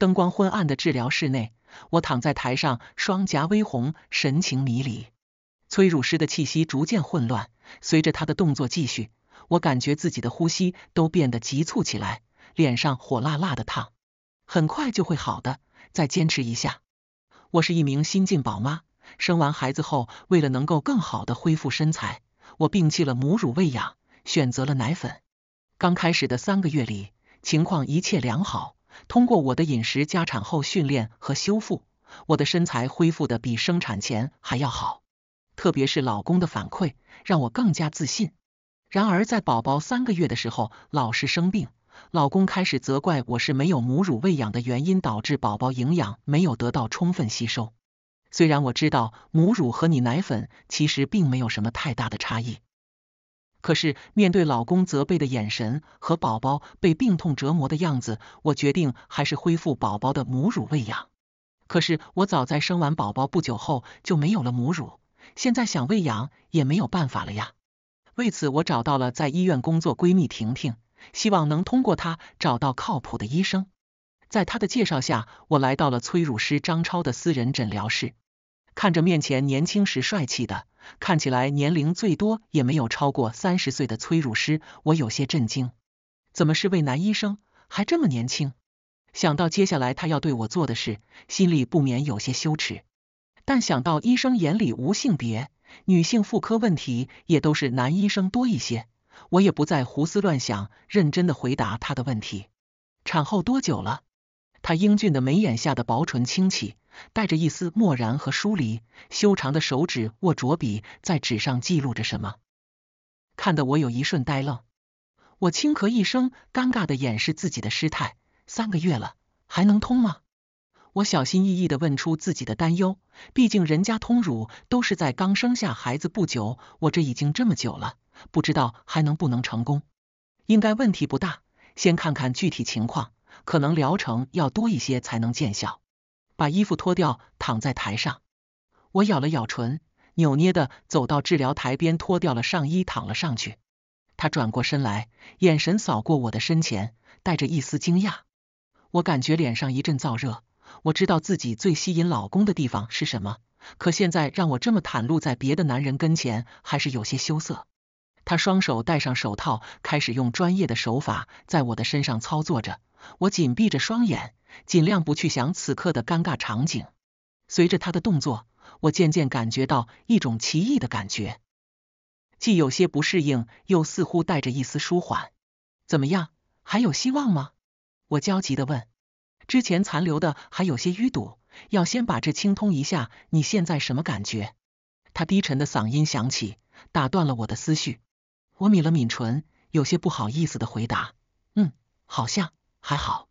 灯光昏暗的治疗室内，我躺在台上，双颊微红，神情迷离。催乳师的气息逐渐混乱，随着他的动作继续，我感觉自己的呼吸都变得急促起来，脸上火辣辣的烫。很快就会好的，再坚持一下。我是一名新晋宝妈，生完孩子后，为了能够更好的恢复身材，我摒弃了母乳喂养，选择了奶粉。刚开始的三个月里，情况一切良好。通过我的饮食加产后训练和修复，我的身材恢复的比生产前还要好。特别是老公的反馈，让我更加自信。然而在宝宝三个月的时候，老是生病，老公开始责怪我是没有母乳喂养的原因，导致宝宝营养没有得到充分吸收。虽然我知道母乳和你奶粉其实并没有什么太大的差异。可是面对老公责备的眼神和宝宝被病痛折磨的样子，我决定还是恢复宝宝的母乳喂养。可是我早在生完宝宝不久后就没有了母乳，现在想喂养也没有办法了呀。为此，我找到了在医院工作闺蜜婷婷，希望能通过她找到靠谱的医生。在她的介绍下，我来到了催乳师张超的私人诊疗室。看着面前年轻时帅气的，看起来年龄最多也没有超过三十岁的催乳师，我有些震惊，怎么是位男医生，还这么年轻？想到接下来他要对我做的事，心里不免有些羞耻。但想到医生眼里无性别，女性妇科问题也都是男医生多一些，我也不再胡思乱想，认真的回答他的问题：产后多久了？他英俊的眉眼下的薄唇轻启，带着一丝漠然和疏离，修长的手指握着笔，在纸上记录着什么，看得我有一瞬呆愣。我轻咳一声，尴尬的掩饰自己的失态。三个月了，还能通吗？我小心翼翼的问出自己的担忧，毕竟人家通乳都是在刚生下孩子不久，我这已经这么久了，不知道还能不能成功。应该问题不大，先看看具体情况。可能疗程要多一些才能见效。把衣服脱掉，躺在台上。我咬了咬唇，扭捏的走到治疗台边，脱掉了上衣，躺了上去。他转过身来，眼神扫过我的身前，带着一丝惊讶。我感觉脸上一阵燥热。我知道自己最吸引老公的地方是什么，可现在让我这么袒露在别的男人跟前，还是有些羞涩。他双手戴上手套，开始用专业的手法在我的身上操作着。我紧闭着双眼，尽量不去想此刻的尴尬场景。随着他的动作，我渐渐感觉到一种奇异的感觉，既有些不适应，又似乎带着一丝舒缓。怎么样，还有希望吗？我焦急的问。之前残留的还有些淤堵，要先把这清通一下。你现在什么感觉？他低沉的嗓音响起，打断了我的思绪。我抿了抿唇，有些不好意思的回答：“嗯，好像。”还好，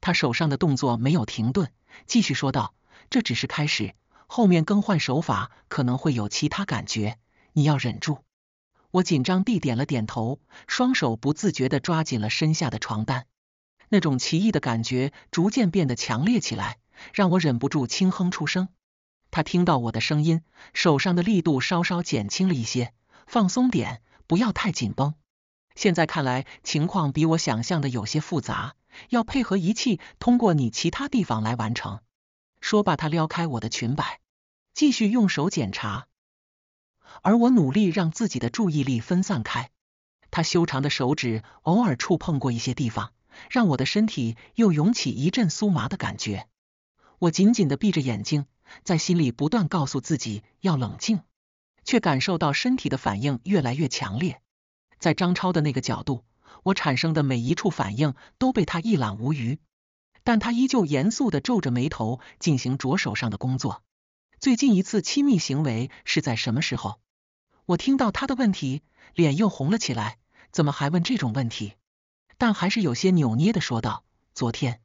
他手上的动作没有停顿，继续说道：“这只是开始，后面更换手法可能会有其他感觉，你要忍住。”我紧张地点了点头，双手不自觉地抓紧了身下的床单。那种奇异的感觉逐渐变得强烈起来，让我忍不住轻哼出声。他听到我的声音，手上的力度稍稍减轻了一些，放松点，不要太紧绷。现在看来，情况比我想象的有些复杂。要配合仪器，通过你其他地方来完成。说罢，他撩开我的裙摆，继续用手检查，而我努力让自己的注意力分散开。他修长的手指偶尔触碰过一些地方，让我的身体又涌起一阵酥麻的感觉。我紧紧的闭着眼睛，在心里不断告诉自己要冷静，却感受到身体的反应越来越强烈。在张超的那个角度。我产生的每一处反应都被他一览无余，但他依旧严肃的皱着眉头进行着手上的工作。最近一次亲密行为是在什么时候？我听到他的问题，脸又红了起来。怎么还问这种问题？但还是有些扭捏的说道：“昨天，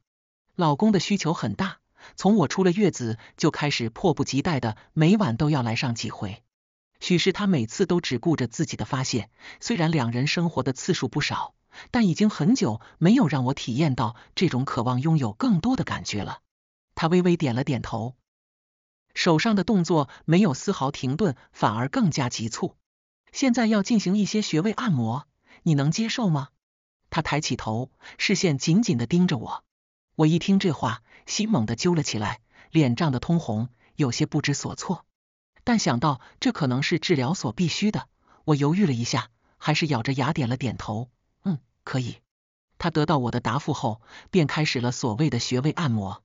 老公的需求很大，从我出了月子就开始迫不及待的每晚都要来上几回。许是他每次都只顾着自己的发泄，虽然两人生活的次数不少。”但已经很久没有让我体验到这种渴望拥有更多的感觉了。他微微点了点头，手上的动作没有丝毫停顿，反而更加急促。现在要进行一些穴位按摩，你能接受吗？他抬起头，视线紧紧的盯着我。我一听这话，心猛地揪了起来，脸涨得通红，有些不知所措。但想到这可能是治疗所必须的，我犹豫了一下，还是咬着牙点了点头。可以，他得到我的答复后，便开始了所谓的穴位按摩。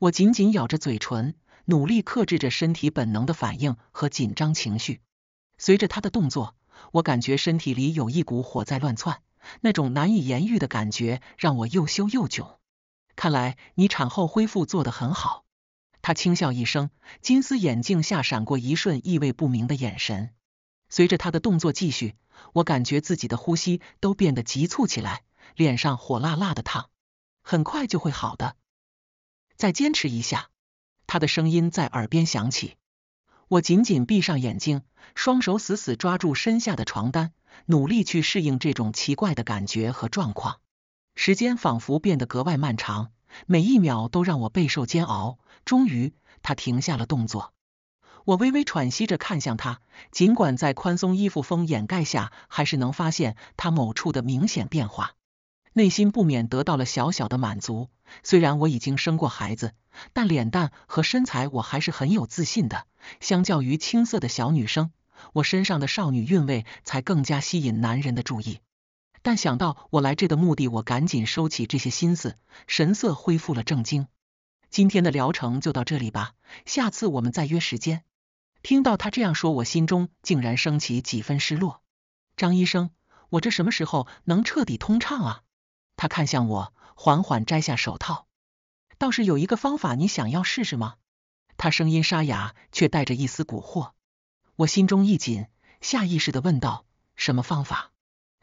我紧紧咬着嘴唇，努力克制着身体本能的反应和紧张情绪。随着他的动作，我感觉身体里有一股火在乱窜，那种难以言喻的感觉让我又羞又窘。看来你产后恢复做得很好。他轻笑一声，金丝眼镜下闪过一瞬意味不明的眼神。随着他的动作继续。我感觉自己的呼吸都变得急促起来，脸上火辣辣的烫，很快就会好的，再坚持一下。他的声音在耳边响起，我紧紧闭上眼睛，双手死死抓住身下的床单，努力去适应这种奇怪的感觉和状况。时间仿佛变得格外漫长，每一秒都让我备受煎熬。终于，他停下了动作。我微微喘息着看向他，尽管在宽松衣服风掩盖下，还是能发现他某处的明显变化，内心不免得到了小小的满足。虽然我已经生过孩子，但脸蛋和身材我还是很有自信的。相较于青涩的小女生，我身上的少女韵味才更加吸引男人的注意。但想到我来这的目的，我赶紧收起这些心思，神色恢复了正经。今天的疗程就到这里吧，下次我们再约时间。听到他这样说，我心中竟然升起几分失落。张医生，我这什么时候能彻底通畅啊？他看向我，缓缓摘下手套。倒是有一个方法，你想要试试吗？他声音沙哑，却带着一丝蛊惑。我心中一紧，下意识的问道：“什么方法？”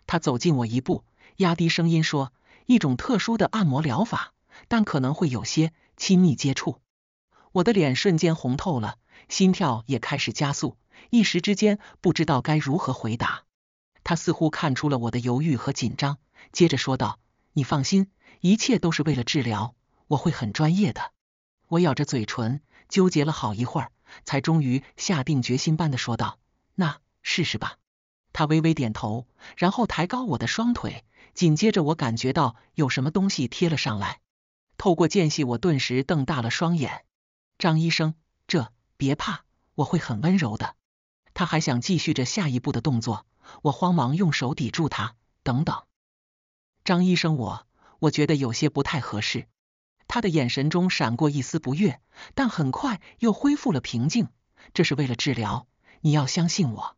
他走近我一步，压低声音说：“一种特殊的按摩疗法，但可能会有些亲密接触。”我的脸瞬间红透了。心跳也开始加速，一时之间不知道该如何回答。他似乎看出了我的犹豫和紧张，接着说道：“你放心，一切都是为了治疗，我会很专业的。”我咬着嘴唇，纠结了好一会儿，才终于下定决心般的说道：“那试试吧。”他微微点头，然后抬高我的双腿，紧接着我感觉到有什么东西贴了上来。透过间隙，我顿时瞪大了双眼。张医生，这……别怕，我会很温柔的。他还想继续着下一步的动作，我慌忙用手抵住他。等等，张医生，我我觉得有些不太合适。他的眼神中闪过一丝不悦，但很快又恢复了平静。这是为了治疗，你要相信我。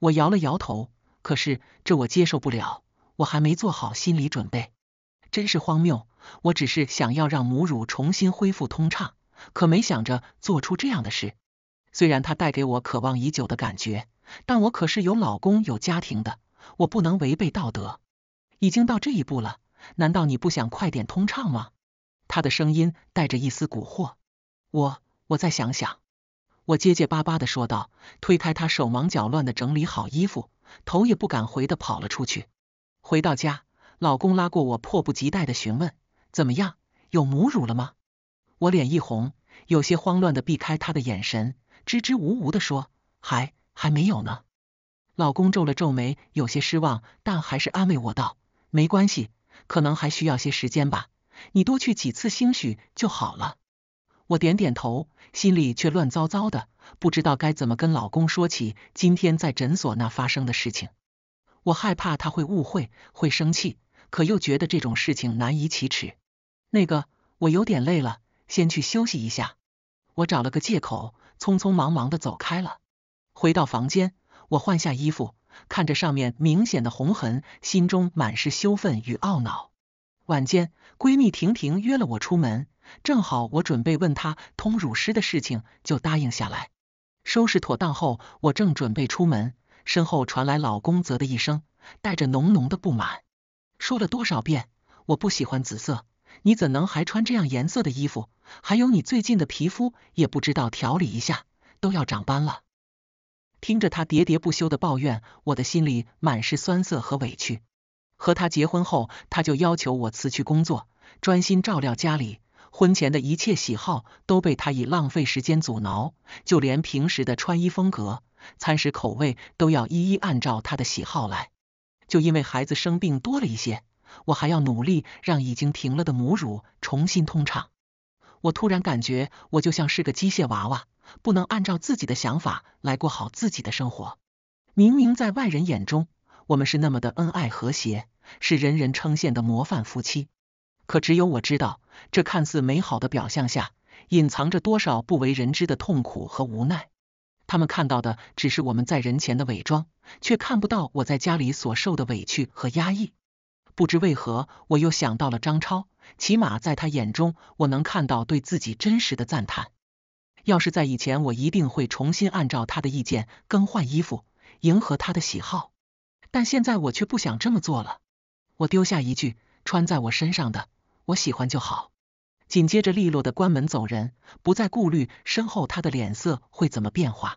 我摇了摇头，可是这我接受不了，我还没做好心理准备。真是荒谬，我只是想要让母乳重新恢复通畅。可没想着做出这样的事。虽然他带给我渴望已久的感觉，但我可是有老公有家庭的，我不能违背道德。已经到这一步了，难道你不想快点通畅吗？他的声音带着一丝蛊惑。我，我再想想。我结结巴巴的说道，推开他，手忙脚乱的整理好衣服，头也不敢回的跑了出去。回到家，老公拉过我，迫不及待的询问：怎么样，有母乳了吗？我脸一红，有些慌乱的避开他的眼神，支支吾吾的说：“还还没有呢。”老公皱了皱眉，有些失望，但还是安慰我道：“没关系，可能还需要些时间吧，你多去几次，兴许就好了。”我点点头，心里却乱糟糟的，不知道该怎么跟老公说起今天在诊所那发生的事情。我害怕他会误会，会生气，可又觉得这种事情难以启齿。那个，我有点累了。先去休息一下，我找了个借口，匆匆忙忙的走开了。回到房间，我换下衣服，看着上面明显的红痕，心中满是羞愤与懊恼。晚间，闺蜜婷婷约了我出门，正好我准备问她通乳师的事情，就答应下来。收拾妥当后，我正准备出门，身后传来老公啧的一声，带着浓浓的不满，说了多少遍，我不喜欢紫色。你怎能还穿这样颜色的衣服？还有你最近的皮肤也不知道调理一下，都要长斑了。听着他喋喋不休的抱怨，我的心里满是酸涩和委屈。和他结婚后，他就要求我辞去工作，专心照料家里。婚前的一切喜好都被他以浪费时间阻挠，就连平时的穿衣风格、餐食口味都要一一按照他的喜好来。就因为孩子生病多了一些。我还要努力让已经停了的母乳重新通畅。我突然感觉我就像是个机械娃娃，不能按照自己的想法来过好自己的生活。明明在外人眼中，我们是那么的恩爱和谐，是人人称羡的模范夫妻。可只有我知道，这看似美好的表象下，隐藏着多少不为人知的痛苦和无奈。他们看到的只是我们在人前的伪装，却看不到我在家里所受的委屈和压抑。不知为何，我又想到了张超。起码在他眼中，我能看到对自己真实的赞叹。要是在以前，我一定会重新按照他的意见更换衣服，迎合他的喜好。但现在我却不想这么做了。我丢下一句：“穿在我身上的，我喜欢就好。”紧接着利落的关门走人，不再顾虑身后他的脸色会怎么变化。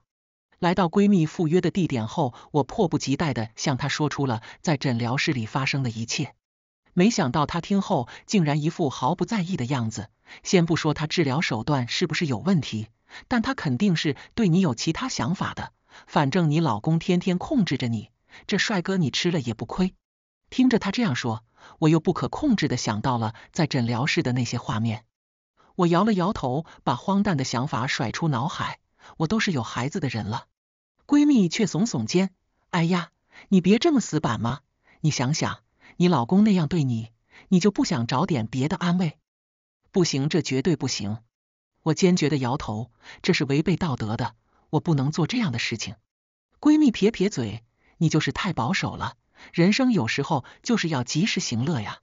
来到闺蜜赴约的地点后，我迫不及待的向她说出了在诊疗室里发生的一切。没想到她听后竟然一副毫不在意的样子。先不说她治疗手段是不是有问题，但她肯定是对你有其他想法的。反正你老公天天控制着你，这帅哥你吃了也不亏。听着她这样说，我又不可控制的想到了在诊疗室的那些画面。我摇了摇头，把荒诞的想法甩出脑海。我都是有孩子的人了。闺蜜却耸耸肩，哎呀，你别这么死板嘛！你想想，你老公那样对你，你就不想找点别的安慰？不行，这绝对不行！我坚决的摇头，这是违背道德的，我不能做这样的事情。闺蜜撇撇嘴，你就是太保守了，人生有时候就是要及时行乐呀。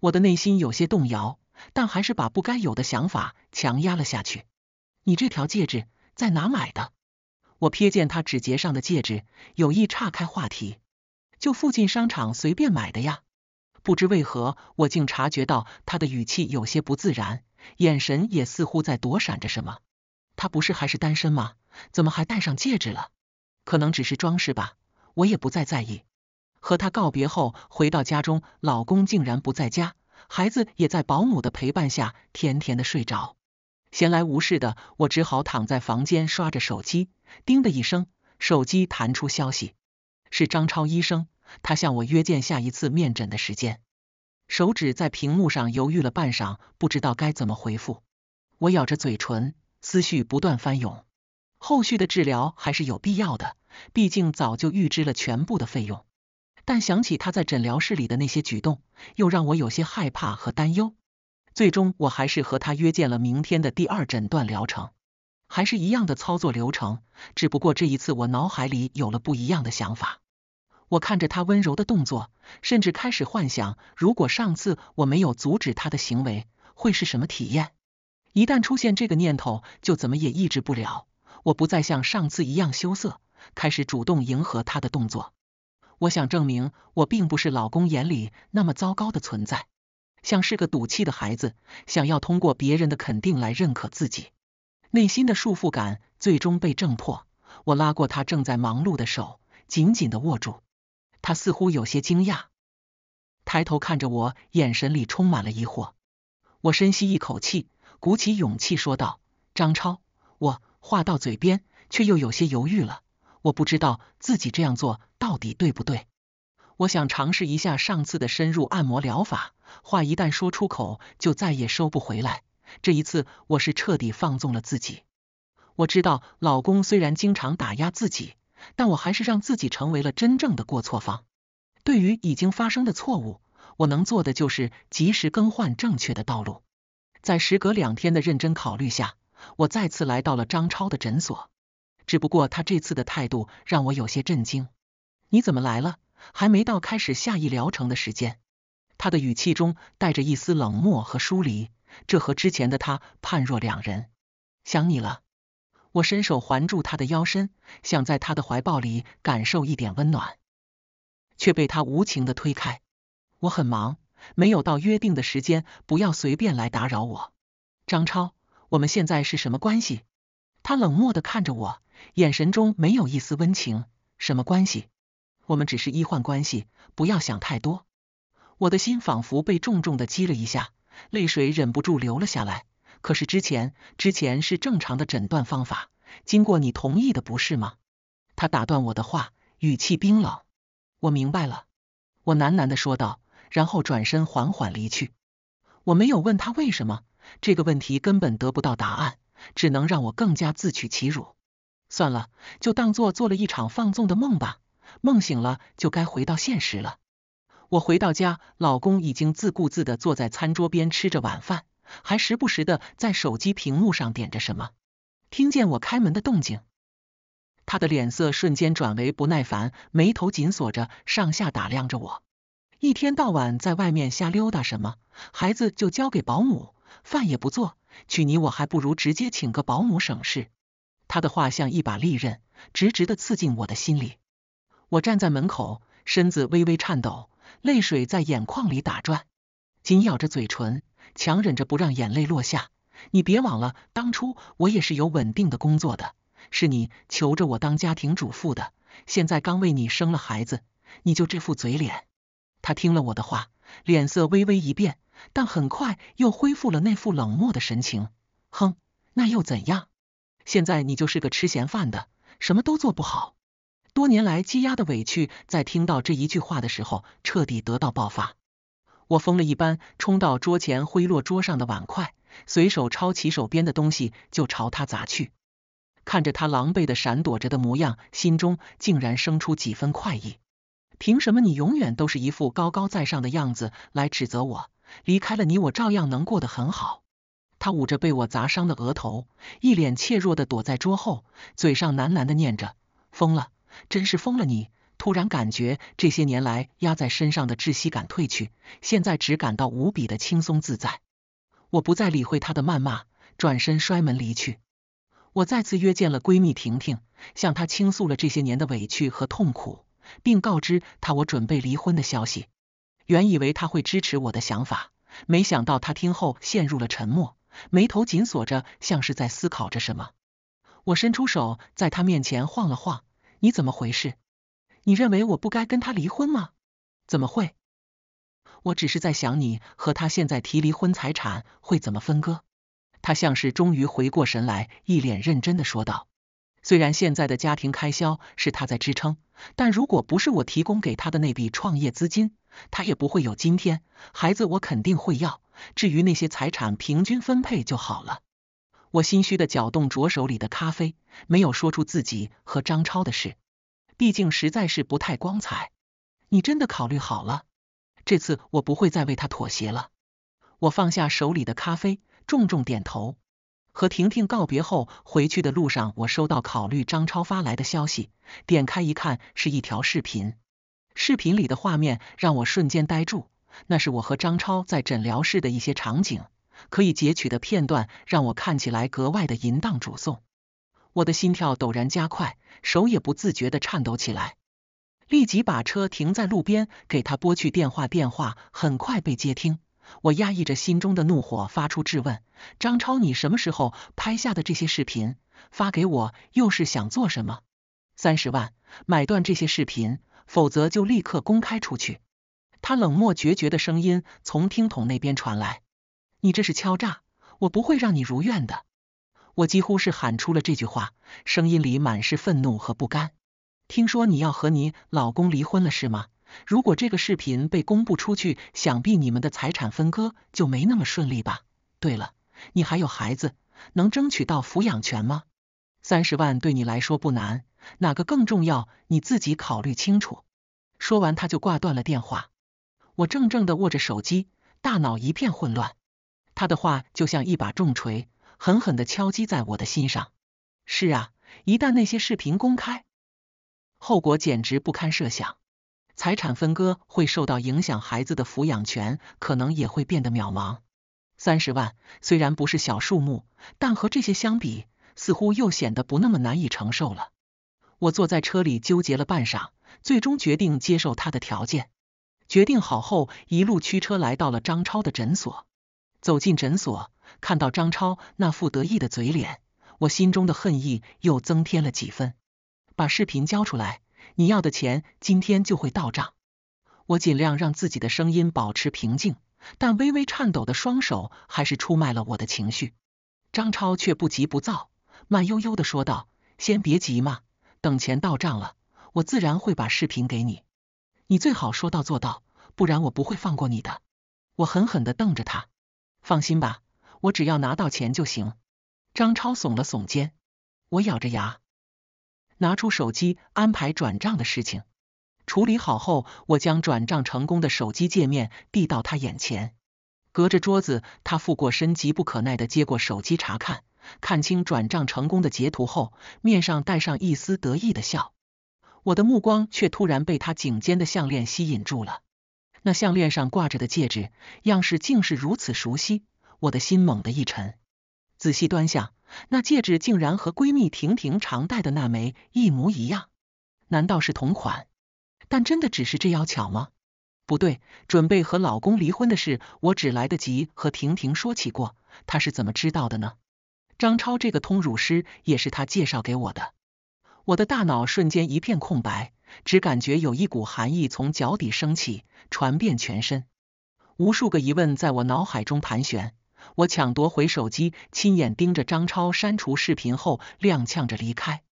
我的内心有些动摇，但还是把不该有的想法强压了下去。你这条戒指在哪买的？我瞥见他指节上的戒指，有意岔开话题，就附近商场随便买的呀。不知为何，我竟察觉到他的语气有些不自然，眼神也似乎在躲闪着什么。他不是还是单身吗？怎么还戴上戒指了？可能只是装饰吧，我也不再在意。和他告别后，回到家中，老公竟然不在家，孩子也在保姆的陪伴下甜甜的睡着。闲来无事的我只好躺在房间刷着手机，叮的一声，手机弹出消息，是张超医生，他向我约见下一次面诊的时间。手指在屏幕上犹豫了半晌，不知道该怎么回复。我咬着嘴唇，思绪不断翻涌。后续的治疗还是有必要的，毕竟早就预支了全部的费用。但想起他在诊疗室里的那些举动，又让我有些害怕和担忧。最终，我还是和他约见了明天的第二诊断疗程，还是一样的操作流程，只不过这一次我脑海里有了不一样的想法。我看着他温柔的动作，甚至开始幻想，如果上次我没有阻止他的行为，会是什么体验？一旦出现这个念头，就怎么也抑制不了。我不再像上次一样羞涩，开始主动迎合他的动作。我想证明，我并不是老公眼里那么糟糕的存在。像是个赌气的孩子，想要通过别人的肯定来认可自己。内心的束缚感最终被挣破。我拉过他正在忙碌的手，紧紧的握住。他似乎有些惊讶，抬头看着我，眼神里充满了疑惑。我深吸一口气，鼓起勇气说道：“张超，我话到嘴边，却又有些犹豫了。我不知道自己这样做到底对不对。”我想尝试一下上次的深入按摩疗法，话一旦说出口，就再也收不回来。这一次，我是彻底放纵了自己。我知道，老公虽然经常打压自己，但我还是让自己成为了真正的过错方。对于已经发生的错误，我能做的就是及时更换正确的道路。在时隔两天的认真考虑下，我再次来到了张超的诊所。只不过，他这次的态度让我有些震惊。你怎么来了？还没到开始下一疗程的时间，他的语气中带着一丝冷漠和疏离，这和之前的他判若两人。想你了，我伸手环住他的腰身，想在他的怀抱里感受一点温暖，却被他无情的推开。我很忙，没有到约定的时间，不要随便来打扰我。张超，我们现在是什么关系？他冷漠的看着我，眼神中没有一丝温情。什么关系？我们只是医患关系，不要想太多。我的心仿佛被重重的击了一下，泪水忍不住流了下来。可是之前，之前是正常的诊断方法，经过你同意的，不是吗？他打断我的话，语气冰冷。我明白了，我喃喃的说道，然后转身缓缓离去。我没有问他为什么，这个问题根本得不到答案，只能让我更加自取其辱。算了，就当做做了一场放纵的梦吧。梦醒了，就该回到现实了。我回到家，老公已经自顾自的坐在餐桌边吃着晚饭，还时不时的在手机屏幕上点着什么。听见我开门的动静，他的脸色瞬间转为不耐烦，眉头紧锁着，上下打量着我。一天到晚在外面瞎溜达什么？孩子就交给保姆，饭也不做，娶你我还不如直接请个保姆省事。他的话像一把利刃，直直的刺进我的心里。我站在门口，身子微微颤抖，泪水在眼眶里打转，紧咬着嘴唇，强忍着不让眼泪落下。你别忘了，当初我也是有稳定的工作的，是你求着我当家庭主妇的。现在刚为你生了孩子，你就这副嘴脸。他听了我的话，脸色微微一变，但很快又恢复了那副冷漠的神情。哼，那又怎样？现在你就是个吃闲饭的，什么都做不好。多年来积压的委屈，在听到这一句话的时候，彻底得到爆发。我疯了一般冲到桌前，挥落桌上的碗筷，随手抄起手边的东西就朝他砸去。看着他狼狈的闪躲着的模样，心中竟然生出几分快意。凭什么你永远都是一副高高在上的样子来指责我？离开了你，我照样能过得很好。他捂着被我砸伤的额头，一脸怯弱的躲在桌后，嘴上喃喃的念着：“疯了。”真是疯了！你突然感觉这些年来压在身上的窒息感褪去，现在只感到无比的轻松自在。我不再理会他的谩骂，转身摔门离去。我再次约见了闺蜜婷婷，向她倾诉了这些年的委屈和痛苦，并告知她我准备离婚的消息。原以为她会支持我的想法，没想到她听后陷入了沉默，眉头紧锁着，像是在思考着什么。我伸出手，在她面前晃了晃。你怎么回事？你认为我不该跟他离婚吗？怎么会？我只是在想你和他现在提离婚，财产会怎么分割？他像是终于回过神来，一脸认真的说道：“虽然现在的家庭开销是他在支撑，但如果不是我提供给他的那笔创业资金，他也不会有今天。孩子我肯定会要，至于那些财产，平均分配就好了。”我心虚的搅动着手里的咖啡，没有说出自己和张超的事，毕竟实在是不太光彩。你真的考虑好了？这次我不会再为他妥协了。我放下手里的咖啡，重重点头，和婷婷告别后，回去的路上，我收到考虑张超发来的消息，点开一看，是一条视频。视频里的画面让我瞬间呆住，那是我和张超在诊疗室的一些场景。可以截取的片段让我看起来格外的淫荡。主送，我的心跳陡然加快，手也不自觉的颤抖起来。立即把车停在路边，给他拨去电话。电话很快被接听。我压抑着心中的怒火，发出质问：“张超，你什么时候拍下的这些视频发给我？又是想做什么？三十万买断这些视频，否则就立刻公开出去。”他冷漠决绝的声音从听筒那边传来。你这是敲诈，我不会让你如愿的。我几乎是喊出了这句话，声音里满是愤怒和不甘。听说你要和你老公离婚了是吗？如果这个视频被公布出去，想必你们的财产分割就没那么顺利吧？对了，你还有孩子，能争取到抚养权吗？三十万对你来说不难，哪个更重要，你自己考虑清楚。说完，他就挂断了电话。我怔怔地握着手机，大脑一片混乱。他的话就像一把重锤，狠狠的敲击在我的心上。是啊，一旦那些视频公开，后果简直不堪设想。财产分割会受到影响，孩子的抚养权可能也会变得渺茫。三十万虽然不是小数目，但和这些相比，似乎又显得不那么难以承受了。我坐在车里纠结了半晌，最终决定接受他的条件。决定好后，一路驱车来到了张超的诊所。走进诊所，看到张超那副得意的嘴脸，我心中的恨意又增添了几分。把视频交出来，你要的钱今天就会到账。我尽量让自己的声音保持平静，但微微颤抖的双手还是出卖了我的情绪。张超却不急不躁，慢悠悠的说道：“先别急嘛，等钱到账了，我自然会把视频给你。你最好说到做到，不然我不会放过你的。”我狠狠的瞪着他。放心吧，我只要拿到钱就行。张超耸了耸肩，我咬着牙，拿出手机安排转账的事情。处理好后，我将转账成功的手机界面递到他眼前，隔着桌子，他俯过身，急不可耐的接过手机查看，看清转账成功的截图后，面上带上一丝得意的笑。我的目光却突然被他颈间的项链吸引住了。那项链上挂着的戒指样式竟是如此熟悉，我的心猛地一沉。仔细端详，那戒指竟然和闺蜜婷婷常戴的那枚一模一样，难道是同款？但真的只是这要巧吗？不对，准备和老公离婚的事，我只来得及和婷婷说起过，她是怎么知道的呢？张超这个通乳师也是他介绍给我的，我的大脑瞬间一片空白。只感觉有一股寒意从脚底升起，传遍全身。无数个疑问在我脑海中盘旋。我抢夺回手机，亲眼盯着张超删除视频后，踉跄着离开。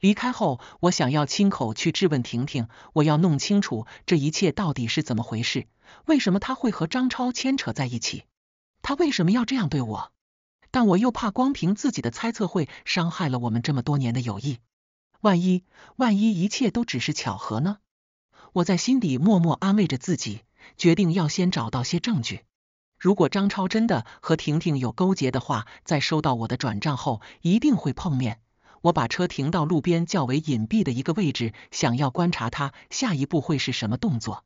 离开后，我想要亲口去质问婷婷，我要弄清楚这一切到底是怎么回事，为什么他会和张超牵扯在一起？他为什么要这样对我？但我又怕光凭自己的猜测会伤害了我们这么多年的友谊。万一万一一切都只是巧合呢？我在心底默默安慰着自己，决定要先找到些证据。如果张超真的和婷婷有勾结的话，在收到我的转账后一定会碰面。我把车停到路边较为隐蔽的一个位置，想要观察他下一步会是什么动作。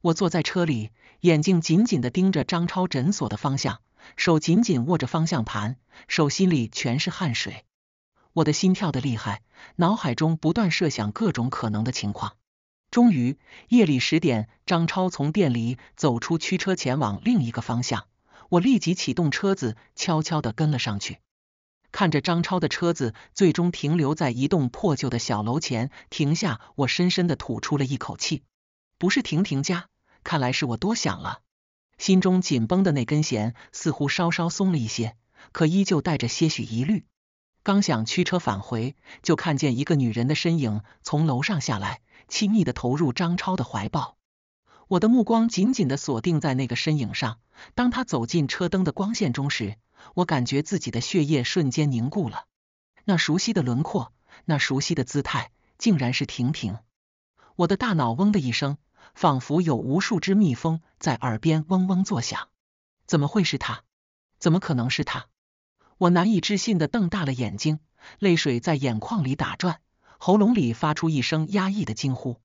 我坐在车里，眼睛紧紧地盯着张超诊所的方向，手紧紧握着方向盘，手心里全是汗水。我的心跳的厉害，脑海中不断设想各种可能的情况。终于，夜里十点，张超从店里走出，驱车前往另一个方向。我立即启动车子，悄悄的跟了上去。看着张超的车子最终停留在一栋破旧的小楼前停下，我深深的吐出了一口气。不是婷婷家，看来是我多想了。心中紧绷的那根弦似乎稍稍松了一些，可依旧带着些许疑虑。刚想驱车返回，就看见一个女人的身影从楼上下来，亲密的投入张超的怀抱。我的目光紧紧的锁定在那个身影上。当他走进车灯的光线中时，我感觉自己的血液瞬间凝固了。那熟悉的轮廓，那熟悉的姿态，竟然是婷婷。我的大脑嗡的一声，仿佛有无数只蜜蜂在耳边嗡嗡作响。怎么会是他？怎么可能是他？我难以置信地瞪大了眼睛，泪水在眼眶里打转，喉咙里发出一声压抑的惊呼。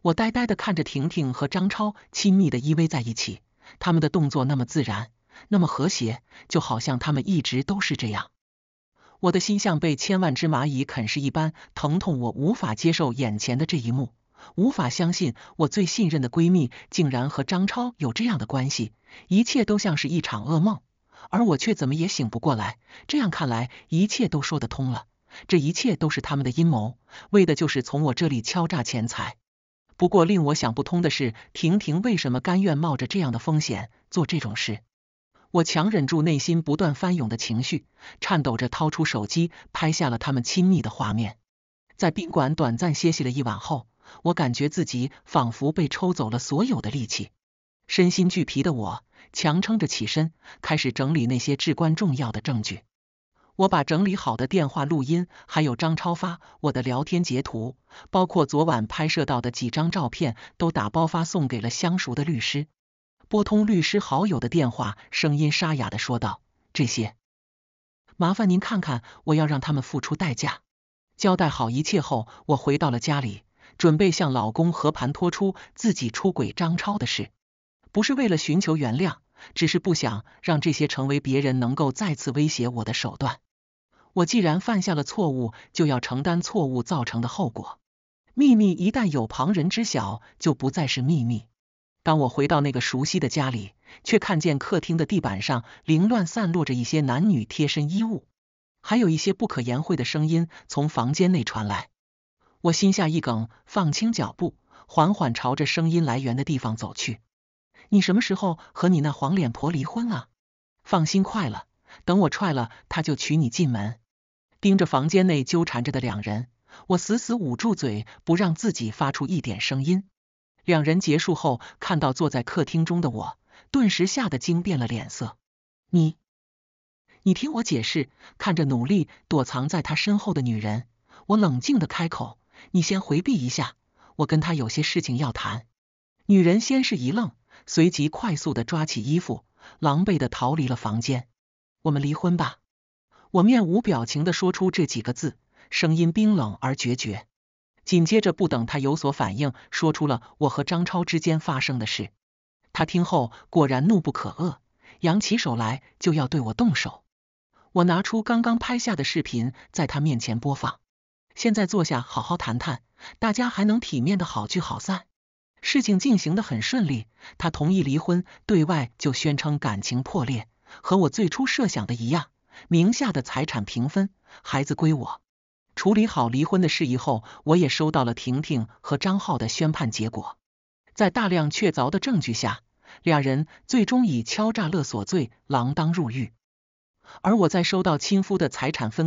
我呆呆地看着婷婷和张超亲密的依偎在一起，他们的动作那么自然，那么和谐，就好像他们一直都是这样。我的心像被千万只蚂蚁啃食一般疼痛，我无法接受眼前的这一幕，无法相信我最信任的闺蜜竟然和张超有这样的关系，一切都像是一场噩梦。而我却怎么也醒不过来，这样看来，一切都说得通了。这一切都是他们的阴谋，为的就是从我这里敲诈钱财。不过令我想不通的是，婷婷为什么甘愿冒着这样的风险做这种事？我强忍住内心不断翻涌的情绪，颤抖着掏出手机，拍下了他们亲密的画面。在宾馆短暂歇息了一晚后，我感觉自己仿佛被抽走了所有的力气。身心俱疲的我，强撑着起身，开始整理那些至关重要的证据。我把整理好的电话录音，还有张超发我的聊天截图，包括昨晚拍摄到的几张照片，都打包发送给了相熟的律师。拨通律师好友的电话，声音沙哑的说道：“这些麻烦您看看，我要让他们付出代价。”交代好一切后，我回到了家里，准备向老公和盘托出自己出轨张超的事。不是为了寻求原谅，只是不想让这些成为别人能够再次威胁我的手段。我既然犯下了错误，就要承担错误造成的后果。秘密一旦有旁人知晓，就不再是秘密。当我回到那个熟悉的家里，却看见客厅的地板上凌乱散落着一些男女贴身衣物，还有一些不可言会的声音从房间内传来。我心下一梗，放轻脚步，缓缓朝着声音来源的地方走去。你什么时候和你那黄脸婆离婚了？放心，快了，等我踹了她就娶你进门。盯着房间内纠缠着的两人，我死死捂住嘴，不让自己发出一点声音。两人结束后，看到坐在客厅中的我，顿时吓得惊变了脸色。你，你听我解释。看着努力躲藏在他身后的女人，我冷静的开口：“你先回避一下，我跟他有些事情要谈。”女人先是一愣。随即快速的抓起衣服，狼狈的逃离了房间。我们离婚吧。我面无表情的说出这几个字，声音冰冷而决绝。紧接着，不等他有所反应，说出了我和张超之间发生的事。他听后果然怒不可遏，扬起手来就要对我动手。我拿出刚刚拍下的视频，在他面前播放。现在坐下好好谈谈，大家还能体面的好聚好散。事情进行的很顺利，他同意离婚，对外就宣称感情破裂，和我最初设想的一样，名下的财产平分，孩子归我。处理好离婚的事宜后，我也收到了婷婷和张浩的宣判结果，在大量确凿的证据下，俩人最终以敲诈勒索罪锒铛入狱。而我在收到亲夫的财产分割。